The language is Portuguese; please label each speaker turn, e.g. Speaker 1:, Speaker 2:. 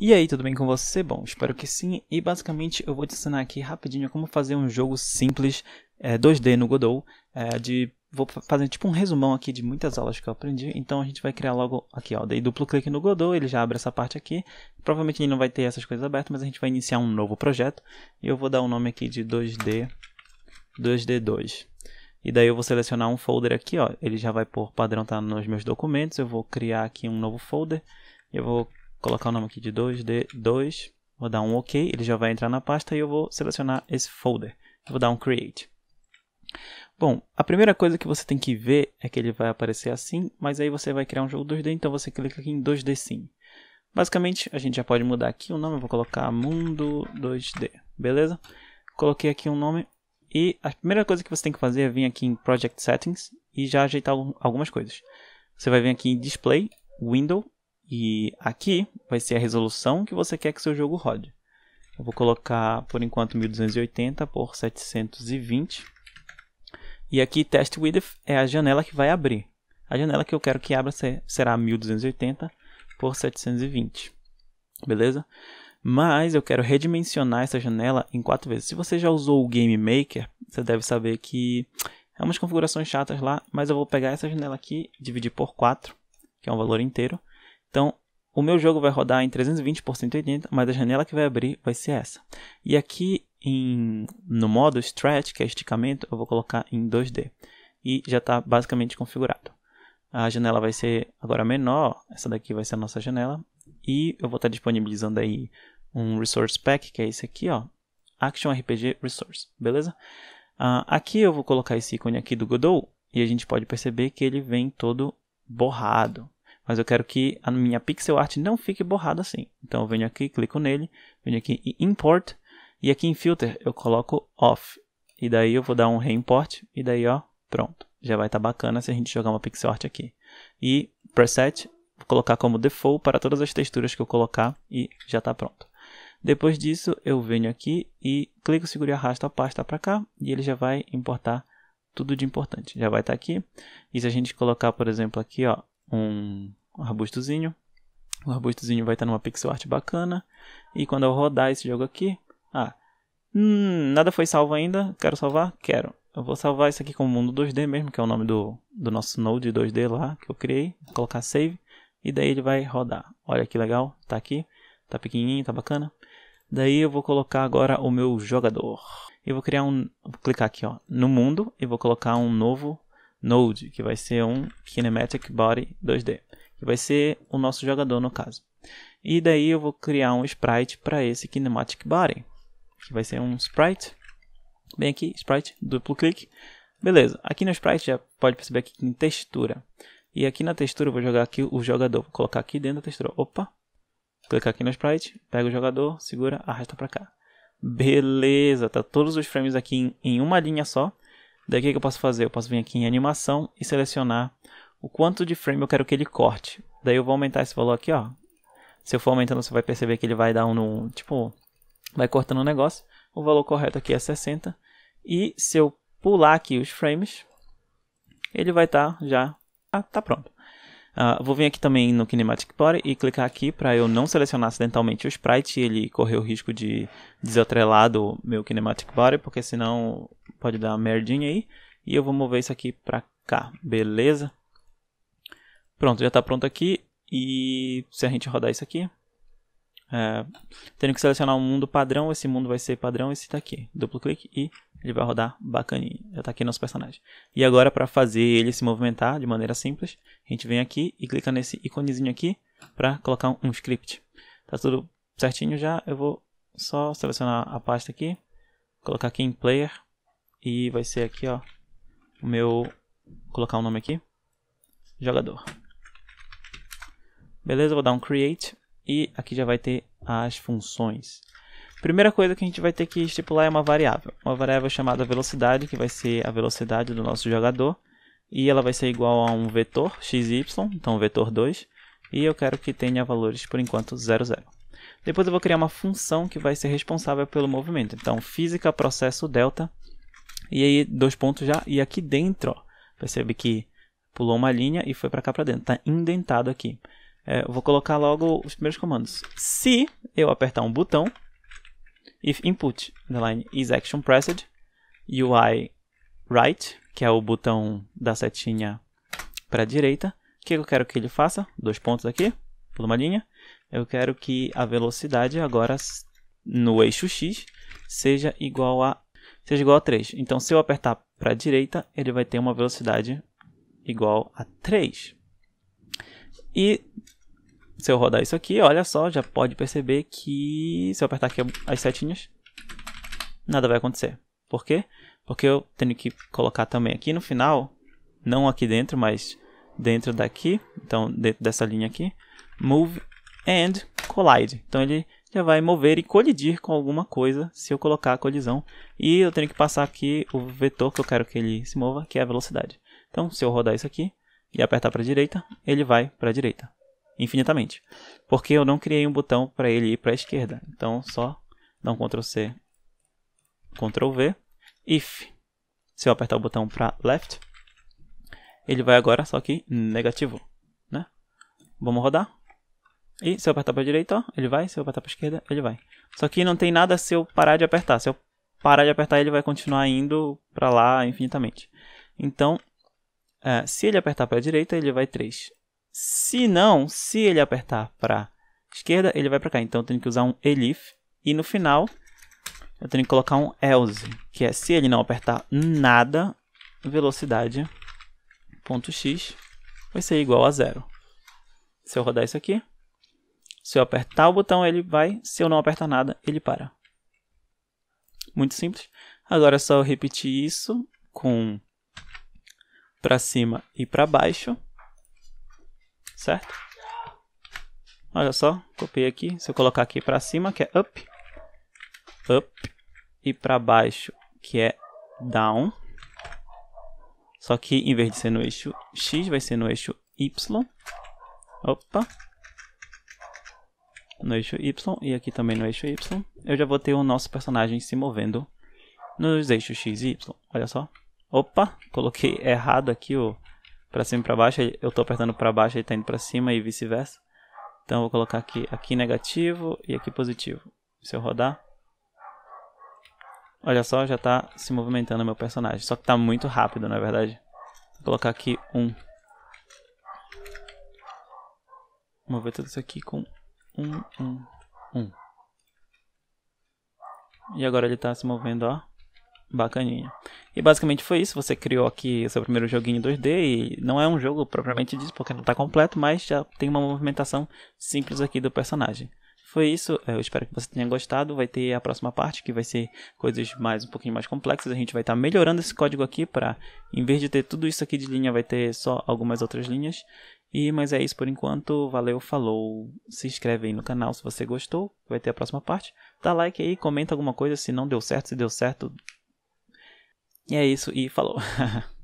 Speaker 1: E aí, tudo bem com você? Bom, espero que sim. E basicamente eu vou te ensinar aqui rapidinho como fazer um jogo simples é, 2D no Godot. É, de, vou fazer tipo um resumão aqui de muitas aulas que eu aprendi. Então a gente vai criar logo aqui, ó. Dei duplo clique no Godot, ele já abre essa parte aqui. Provavelmente ele não vai ter essas coisas abertas, mas a gente vai iniciar um novo projeto. E eu vou dar o um nome aqui de 2D, 2D2. E daí eu vou selecionar um folder aqui, ó. Ele já vai por padrão tá nos meus documentos. Eu vou criar aqui um novo folder. Eu vou colocar o nome aqui de 2D2, vou dar um OK, ele já vai entrar na pasta e eu vou selecionar esse folder. vou dar um Create. Bom, a primeira coisa que você tem que ver é que ele vai aparecer assim, mas aí você vai criar um jogo 2D, então você clica aqui em 2D Sim. Basicamente, a gente já pode mudar aqui o nome, eu vou colocar Mundo 2D, beleza? Coloquei aqui um nome e a primeira coisa que você tem que fazer é vir aqui em Project Settings e já ajeitar algumas coisas. Você vai vir aqui em Display, Window e aqui vai ser a resolução que você quer que seu jogo rode. Eu vou colocar, por enquanto, 1280 por 720. E aqui, Test Width é a janela que vai abrir. A janela que eu quero que abra será 1280 por 720. Beleza? Mas eu quero redimensionar essa janela em quatro vezes. Se você já usou o Game Maker, você deve saber que é umas configurações chatas lá, mas eu vou pegar essa janela aqui, dividir por 4, que é um valor inteiro, então, o meu jogo vai rodar em 320 por 180, mas a janela que vai abrir vai ser essa. E aqui em, no modo stretch, que é esticamento, eu vou colocar em 2D. E já está basicamente configurado. A janela vai ser agora menor, essa daqui vai ser a nossa janela. E eu vou estar tá disponibilizando aí um resource pack, que é esse aqui, ó. Action RPG Resource, beleza? Uh, aqui eu vou colocar esse ícone aqui do Godot, e a gente pode perceber que ele vem todo borrado mas eu quero que a minha pixel art não fique borrada assim. Então eu venho aqui, clico nele, venho aqui em import e aqui em filter eu coloco off. E daí eu vou dar um reimport e daí ó, pronto. Já vai estar tá bacana se a gente jogar uma pixel art aqui. E preset vou colocar como default para todas as texturas que eu colocar e já está pronto. Depois disso eu venho aqui e clico, seguro e arrasto a pasta para cá e ele já vai importar tudo de importante. Já vai estar tá aqui. E se a gente colocar, por exemplo, aqui ó, um arbustozinho. O arbustozinho vai estar numa pixel art bacana. E quando eu rodar esse jogo aqui... Ah, hum, nada foi salvo ainda. Quero salvar? Quero. Eu vou salvar isso aqui como mundo 2D mesmo, que é o nome do, do nosso node 2D lá que eu criei. Vou colocar save. E daí ele vai rodar. Olha que legal, tá aqui. Tá pequenininho, tá bacana. Daí eu vou colocar agora o meu jogador. Eu vou criar um... Vou clicar aqui, ó, no mundo. E vou colocar um novo node, que vai ser um kinematic body 2D, que vai ser o nosso jogador no caso. E daí eu vou criar um sprite para esse kinematic body, que vai ser um sprite. Bem aqui, sprite, duplo clique. Beleza, aqui no sprite já pode perceber aqui em textura. E aqui na textura eu vou jogar aqui o jogador, vou colocar aqui dentro da textura. Opa. Clicar aqui no sprite, pega o jogador, segura, arrasta para cá. Beleza, tá todos os frames aqui em, em uma linha só. Daí o que eu posso fazer? Eu posso vir aqui em animação e selecionar o quanto de frame eu quero que ele corte. Daí eu vou aumentar esse valor aqui, ó. Se eu for aumentando, você vai perceber que ele vai dar um, no, tipo, vai cortando um negócio. O valor correto aqui é 60. E se eu pular aqui os frames, ele vai estar tá já... Ah, tá pronto. Uh, vou vir aqui também no Kinematic body e clicar aqui para eu não selecionar acidentalmente o sprite e ele correr o risco de desatrelado o meu Kinematic body porque senão pode dar uma merdinha aí. E eu vou mover isso aqui para cá, beleza? Pronto, já está pronto aqui. E se a gente rodar isso aqui, é, tendo que selecionar um mundo padrão, esse mundo vai ser padrão, esse tá aqui Duplo clique e ele vai rodar bacaninha. Já está aqui nosso personagem. E agora, para fazer ele se movimentar de maneira simples, a gente vem aqui e clica nesse íconezinho aqui para colocar um script. Tá tudo certinho já, eu vou só selecionar a pasta aqui, colocar aqui em player, e vai ser aqui, ó, o meu... Vou colocar o um nome aqui. Jogador. Beleza, vou dar um create. E aqui já vai ter as funções. Primeira coisa que a gente vai ter que estipular é uma variável. Uma variável chamada velocidade, que vai ser a velocidade do nosso jogador. E ela vai ser igual a um vetor, xy, então vetor 2. E eu quero que tenha valores, por enquanto, 0, 0. Depois eu vou criar uma função que vai ser responsável pelo movimento. Então, física processo delta e aí, dois pontos já. E aqui dentro, ó, percebe que pulou uma linha e foi para cá para dentro. Tá indentado aqui. É, eu vou colocar logo os primeiros comandos. Se eu apertar um botão, if input underline is action pressed, UI right, que é o botão da setinha para a direita, o que eu quero que ele faça? Dois pontos aqui, pula uma linha. Eu quero que a velocidade agora no eixo X seja igual a seja igual a 3. Então, se eu apertar para a direita, ele vai ter uma velocidade igual a 3. E se eu rodar isso aqui, olha só, já pode perceber que se eu apertar aqui as setinhas, nada vai acontecer. Por quê? Porque eu tenho que colocar também aqui no final, não aqui dentro, mas dentro daqui, então dentro dessa linha aqui, Move and Collide. Então ele já vai mover e colidir com alguma coisa se eu colocar a colisão. E eu tenho que passar aqui o vetor que eu quero que ele se mova, que é a velocidade. Então, se eu rodar isso aqui e apertar para a direita, ele vai para a direita, infinitamente. Porque eu não criei um botão para ele ir para a esquerda. Então, só dar um Ctrl C, Ctrl V, if. Se eu apertar o botão para left, ele vai agora, só que negativo. Né? Vamos rodar. E se eu apertar para direita, ó, ele vai. Se eu apertar para esquerda, ele vai. Só que não tem nada se eu parar de apertar. Se eu parar de apertar, ele vai continuar indo para lá infinitamente. Então, é, se ele apertar para direita, ele vai 3. Se não, se ele apertar para esquerda, ele vai para cá. Então, eu tenho que usar um elif. E no final, eu tenho que colocar um else, que é se ele não apertar nada, velocidade.x vai ser igual a zero. Se eu rodar isso aqui, se eu apertar o botão, ele vai. Se eu não apertar nada, ele para. Muito simples. Agora é só repetir isso com para cima e para baixo. Certo? Olha só, copiei aqui. Se eu colocar aqui para cima, que é up. Up. E para baixo, que é down. Só que em vez de ser no eixo X, vai ser no eixo Y. Opa no eixo Y e aqui também no eixo Y, eu já vou ter o nosso personagem se movendo nos eixos X e Y. Olha só. Opa, coloquei errado aqui o para cima e para baixo. Eu estou apertando para baixo, ele está indo para cima e vice-versa. Então eu vou colocar aqui, aqui negativo e aqui positivo. Se eu rodar, olha só, já está se movimentando meu personagem. Só que está muito rápido, na é verdade. Vou colocar aqui um. Vou mover tudo isso aqui com um, um, um. E agora ele está se movendo, ó. Bacaninha. E basicamente foi isso. Você criou aqui o seu primeiro joguinho 2D. E não é um jogo propriamente dito, porque não está completo, mas já tem uma movimentação simples aqui do personagem. Foi isso. Eu espero que você tenha gostado. Vai ter a próxima parte, que vai ser coisas mais um pouquinho mais complexas. A gente vai estar tá melhorando esse código aqui para, em vez de ter tudo isso aqui de linha, vai ter só algumas outras linhas. E mas é isso por enquanto. Valeu, falou. Se inscreve aí no canal se você gostou. Vai ter a próxima parte. Dá like aí, comenta alguma coisa se não deu certo, se deu certo. E é isso e falou.